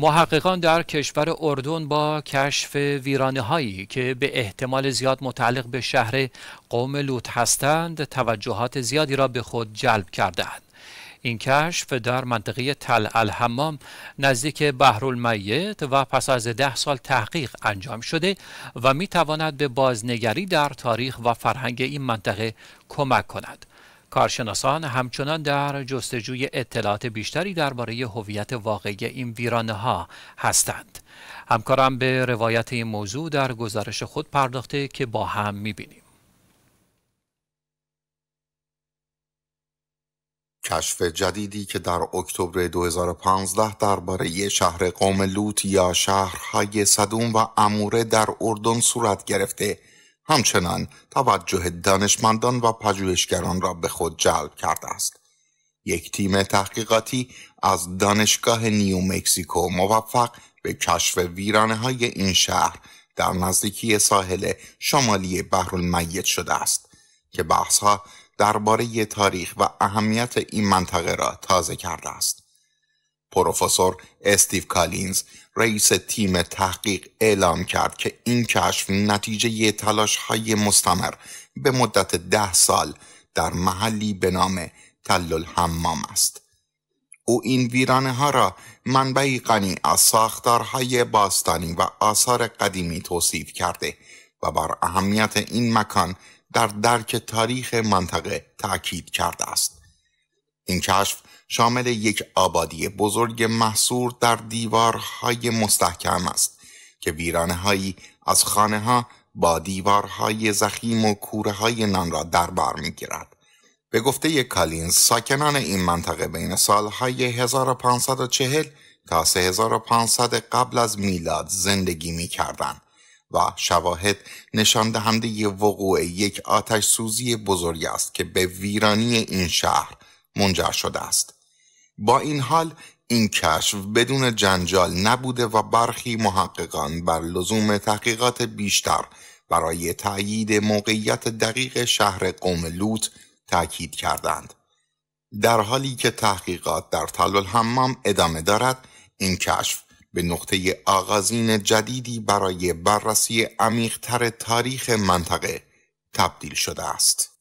محققان در کشور اردن با کشف ویرانه هایی که به احتمال زیاد متعلق به شهر قوم لوط هستند توجهات زیادی را به خود جلب کردند. این کشف در منطقه تل الحمام نزدیک المیت و پس از ده سال تحقیق انجام شده و می تواند به بازنگری در تاریخ و فرهنگ این منطقه کمک کند. کارشناسان همچنان در جستجوی اطلاعات بیشتری درباره هویت واقعی این ویرانه ها هستند. همکارم به روایت این موضوع در گزارش خود پرداخته که با هم میبینیم. کشف جدیدی که در اکتبر 2015 درباره شهر قوم لوط یا شهرهای صدوم و اموره در اردن صورت گرفته همچنان توجه دانشمندان و پژوهشگران را به خود جلب کرده است. یک تیم تحقیقاتی از دانشگاه نیو مکسیکو موفق به کشف ویرانه های این شهر در نزدیکی ساحل شمالی المیت شده است که بحث ها درباره تاریخ و اهمیت این منطقه را تازه کرده است. پروفسور استیو کالینز رئیس تیم تحقیق اعلام کرد که این کشف نتیجه تلاش های مستمر به مدت ده سال در محلی به نام تلل حمام است. او این ویرانه ها را منبعی غنی از ساختارهای باستانی و آثار قدیمی توصیف کرده و بر اهمیت این مکان در درک تاریخ منطقه تاکید کرده است. این کشف شامل یک آبادی بزرگ محصور در دیوارهای مستحکم است که هایی از خانه ها با دیوارهای زخیم و کوره های نان را در بر می گیرد. به گفته کالینز ساکنان این منطقه بین سالهای 1540 تا 3500 قبل از میلاد زندگی می کردن و شواهد نشان دهنده وقوع یک آتش سوزی بزرگ است که به ویرانی این شهر منجر شده است. با این حال این کشف بدون جنجال نبوده و برخی محققان بر لزوم تحقیقات بیشتر برای تأیید موقعیت دقیق شهر قوم لوط تاکید کردند. در حالی که تحقیقات در تل الحمام ادامه دارد، این کشف به نقطه آغازین جدیدی برای بررسی عمیقتر تاریخ منطقه تبدیل شده است.